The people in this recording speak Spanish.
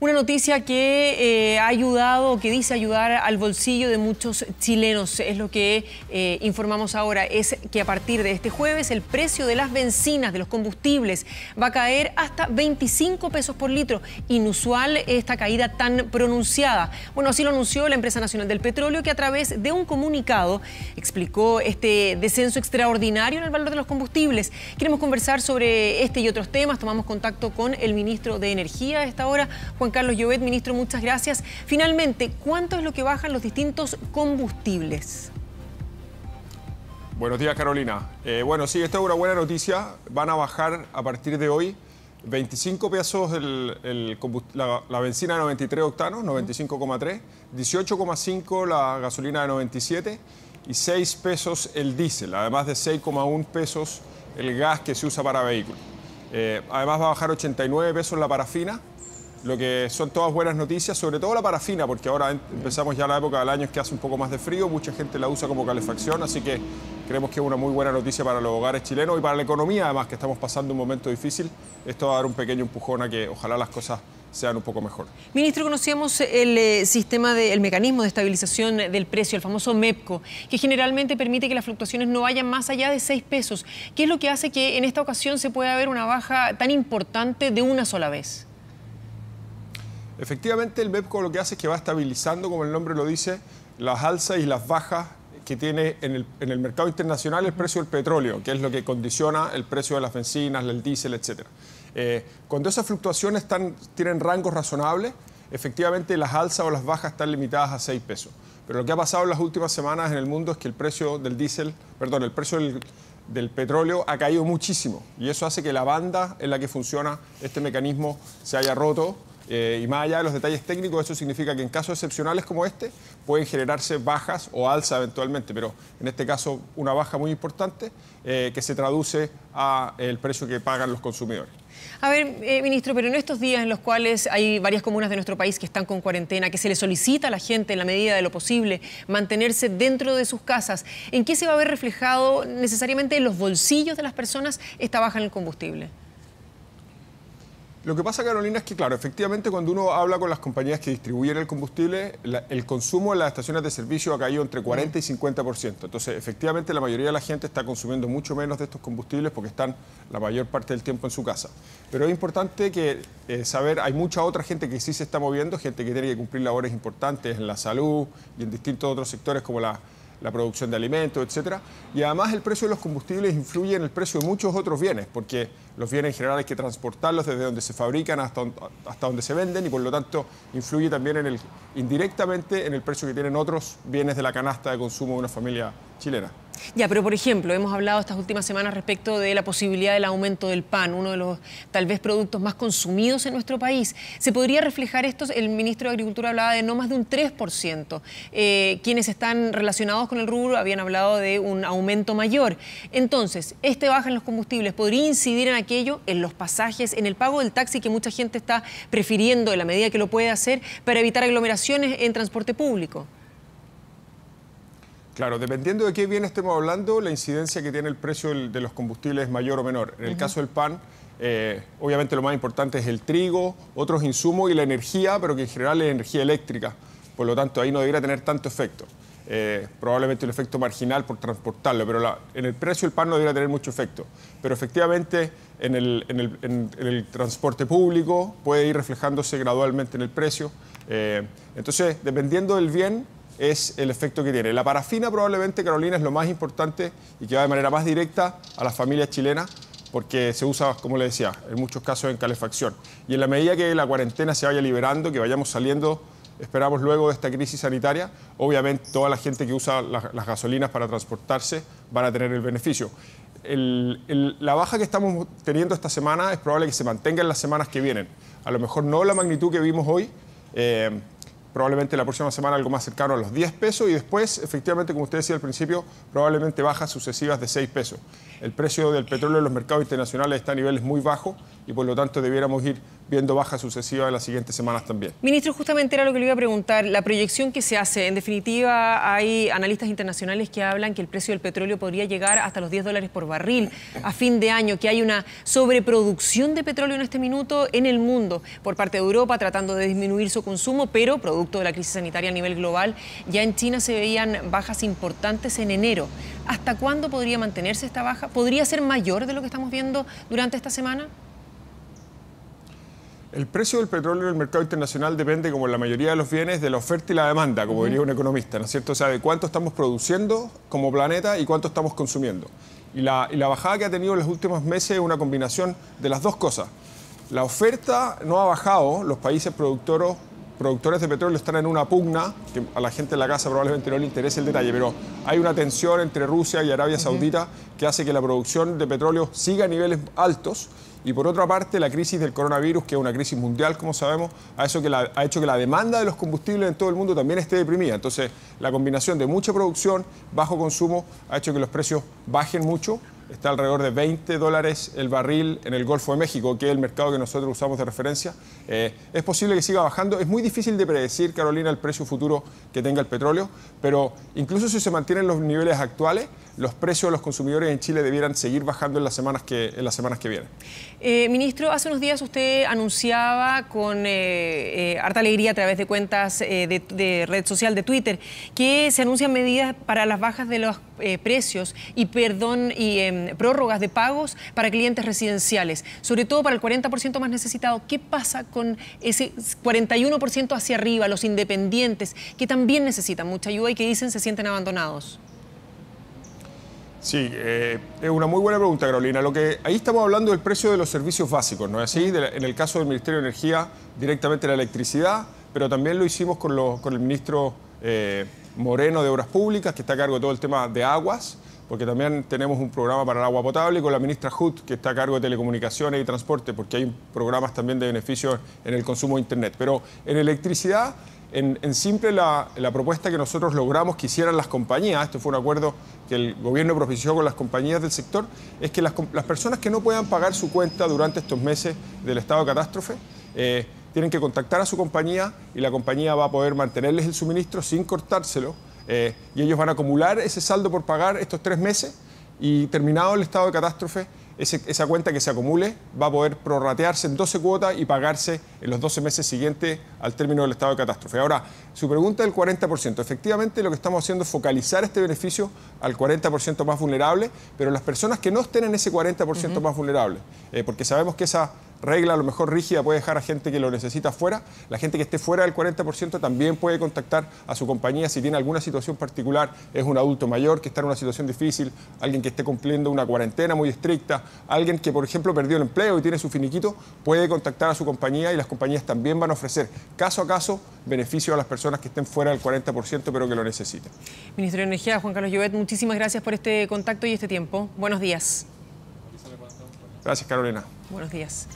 Una noticia que eh, ha ayudado, que dice ayudar al bolsillo de muchos chilenos, es lo que eh, informamos ahora, es que a partir de este jueves el precio de las bencinas, de los combustibles, va a caer hasta 25 pesos por litro. Inusual esta caída tan pronunciada. Bueno, así lo anunció la Empresa Nacional del Petróleo, que a través de un comunicado explicó este descenso extraordinario en el valor de los combustibles. Queremos conversar sobre este y otros temas. Tomamos contacto con el ministro de Energía a esta hora, Juan Carlos Llobet, ministro, muchas gracias. Finalmente, ¿cuánto es lo que bajan los distintos combustibles? Buenos días, Carolina. Eh, bueno, sí, esta es una buena noticia. Van a bajar a partir de hoy 25 pesos la, benzina de 93 octanos, 95,3, 18,5 la gasolina de 97 y 6 pesos el diésel, además de 6,1 pesos el gas que se usa para vehículos. Eh, además va a bajar 89 pesos la parafina, lo que son todas buenas noticias, sobre todo la parafina, porque ahora empezamos ya la época del año que hace un poco más de frío, mucha gente la usa como calefacción, así que creemos que es una muy buena noticia para los hogares chilenos y para la economía, además que estamos pasando un momento difícil. Esto va a dar un pequeño empujón a que ojalá las cosas sean un poco mejor. Ministro, conocíamos el eh, sistema, el mecanismo de estabilización del precio, el famoso MEPCO, que generalmente permite que las fluctuaciones no vayan más allá de 6 pesos. ¿Qué es lo que hace que en esta ocasión se pueda ver una baja tan importante de una sola vez? Efectivamente, el BEPCO lo que hace es que va estabilizando, como el nombre lo dice, las alzas y las bajas que tiene en el, mercado internacional el precio del petróleo, que es lo que condiciona el precio de las bencinas, del diésel, etc. Eh, cuando esas fluctuaciones tienen rangos razonables, efectivamente las alzas o las bajas están limitadas a 6 pesos. Pero lo que ha pasado en las últimas semanas en el mundo es que el precio del diésel, perdón, el precio del petróleo ha caído muchísimo y eso hace que la banda en la que funciona este mecanismo se haya roto eh, y más allá de los detalles técnicos, eso significa que en casos excepcionales como este pueden generarse bajas o alza eventualmente, pero en este caso una baja muy importante eh, que se traduce a el precio que pagan los consumidores. A ver, eh, ministro, pero en estos días en los cuales hay varias comunas de nuestro país que están con cuarentena, que se le solicita a la gente en la medida de lo posible mantenerse dentro de sus casas, ¿en qué se va a ver reflejado necesariamente en los bolsillos de las personas esta baja en el combustible? Lo que pasa, Carolina, es que, claro, efectivamente, cuando uno habla con las compañías que distribuyen el combustible, el consumo en las estaciones de servicio ha caído entre 40 y 50%. Entonces, efectivamente, la mayoría de la gente está consumiendo mucho menos de estos combustibles porque están la mayor parte del tiempo en su casa. Pero es importante que eh, saber, hay mucha otra gente que sí se está moviendo, gente que tiene que cumplir labores importantes en la salud y en distintos otros sectores como la la producción de alimentos, etcétera. Y además el precio de los combustibles influye en el precio de muchos otros bienes, porque los bienes en general hay que transportarlos desde donde se fabrican hasta, donde se venden y por lo tanto influye también en el, indirectamente en el precio que tienen otros bienes de la canasta de consumo de una familia chilena. Ya, pero por ejemplo, hemos hablado estas últimas semanas respecto de la posibilidad del aumento del pan, uno de los tal vez productos más consumidos en nuestro país. ¿Se podría reflejar esto? El ministro de Agricultura hablaba de no más de un 3%. Eh, quienes están relacionados con el rubro habían hablado de un aumento mayor. Entonces, este baja en los combustibles podría incidir en aquello, en los pasajes, en el pago del taxi que mucha gente está prefiriendo en la medida que lo puede hacer para evitar aglomeraciones en transporte público. Claro, dependiendo de qué bien estemos hablando, la incidencia que tiene el precio de los combustibles es mayor o menor. En el caso del pan, eh, obviamente lo más importante es el trigo, otros insumos y la energía, pero que en general es energía eléctrica. Por lo tanto, ahí no debería tener tanto efecto. Eh, probablemente un efecto marginal por transportarlo, pero en el precio el pan no debería tener mucho efecto. Pero efectivamente en el, transporte público puede ir reflejándose gradualmente en el precio. Eh, entonces, dependiendo del bien, es el efecto que tiene. La parafina probablemente, Carolina, es lo más importante y que va de manera más directa a las familias chilenas porque se usa, como le decía, en muchos casos en calefacción. Y en la medida que la cuarentena se vaya liberando, que vayamos saliendo, esperamos luego de esta crisis sanitaria, obviamente toda la gente que usa las gasolinas para transportarse van a tener el beneficio. la baja que estamos teniendo esta semana es probable que se mantenga en las semanas que vienen. A lo mejor no la magnitud que vimos hoy. Eh, probablemente la próxima semana algo más cercano a los 10 pesos y después, efectivamente, como usted decía al principio, probablemente bajas sucesivas de 6 pesos. El precio del petróleo en los mercados internacionales está a niveles muy bajos y por lo tanto debiéramos ir viendo bajas sucesivas en las siguientes semanas también. Ministro, justamente era lo que le iba a preguntar, la proyección que se hace, en definitiva hay analistas internacionales que hablan que el precio del petróleo podría llegar hasta los 10 dólares por barril a fin de año, que hay una sobreproducción de petróleo en este minuto en el mundo por parte de Europa tratando de disminuir su consumo, pero producto de la crisis sanitaria a nivel global, ya en China se veían bajas importantes en enero. ¿Hasta cuándo podría mantenerse esta baja? ¿Podría ser mayor de lo que estamos viendo durante esta semana? El precio del petróleo en el mercado internacional depende, como la mayoría de los bienes, de la oferta y la demanda, como diría un economista, ¿no es cierto? O sea, de cuánto estamos produciendo como planeta y cuánto estamos consumiendo. Y la, y la bajada que ha tenido en los últimos meses es una combinación de las dos cosas. La oferta no ha bajado, los países productoros productores de petróleo están en una pugna, que a la gente en la casa probablemente no le interese el detalle, pero hay una tensión entre Rusia y Arabia Saudita que hace que la producción de petróleo siga a niveles altos. Y por otra parte, la crisis del coronavirus, que es una crisis mundial, como sabemos, ha hecho, que la, ha hecho que la demanda de los combustibles en todo el mundo también esté deprimida. Entonces, la combinación de mucha producción, bajo consumo, ha hecho que los precios bajen mucho está alrededor de 20 dólares el barril en el Golfo de México, que es el mercado que nosotros usamos de referencia. Eh, es posible que siga bajando. Es muy difícil de predecir, Carolina, el precio futuro que tenga el petróleo, pero incluso si se mantienen los niveles actuales, los precios de los consumidores en Chile debieran seguir bajando en las semanas que, en las semanas que vienen. Eh, ministro, hace unos días usted anunciaba con eh, eh, harta alegría a través de cuentas de, red social de Twitter que se anuncian medidas para las bajas de los precios y perdón y em, prórrogas de pagos para clientes residenciales, sobre todo para el 40% más necesitado. ¿Qué pasa con ese 41% hacia arriba, los independientes, que también necesitan mucha ayuda y que dicen se sienten abandonados? Sí, eh, es una muy buena pregunta, Carolina. Lo que, ahí estamos hablando del precio de los servicios básicos, ¿no es así? en el caso del Ministerio de Energía, directamente la electricidad, pero también lo hicimos con, con el ministro eh, Moreno de Obras Públicas, que está a cargo de todo el tema de aguas, porque también tenemos un programa para el agua potable, con la ministra HUT, que está a cargo de telecomunicaciones y transporte, porque hay programas también de beneficio en el consumo de Internet. Pero en electricidad en, simple, la, propuesta que nosotros logramos que hicieran las compañías, esto fue un acuerdo que el gobierno propició con las compañías del sector, es que las, personas que no puedan pagar su cuenta durante estos meses del estado de catástrofe, eh, tienen que contactar a su compañía y la compañía va a poder mantenerles el suministro sin cortárselo eh, y ellos van a acumular ese saldo por pagar estos tres meses y terminado el estado de catástrofe esa cuenta que se acumule va a poder prorratearse en 12 cuotas y pagarse en los 12 meses siguientes al término del estado de catástrofe. Ahora, su pregunta del 40%. Efectivamente, lo que estamos haciendo es focalizar este beneficio al 40% más vulnerable, pero las personas que no estén en ese 40% más vulnerable, eh, porque sabemos que esa regla a lo mejor rígida puede dejar a gente que lo necesita fuera. La gente que esté fuera del 40% también puede contactar a su compañía si tiene alguna situación particular, es un adulto mayor que está en una situación difícil, alguien que esté cumpliendo una cuarentena muy estricta, alguien que por ejemplo perdió el empleo y tiene su finiquito, puede contactar a su compañía y las compañías también van a ofrecer caso a caso beneficio a las personas que estén fuera del 40% pero que lo necesiten. Ministro de Energía, Juan Carlos Llobet, muchísimas gracias por este contacto y este tiempo. Buenos días. Gracias, Carolina. Buenos días.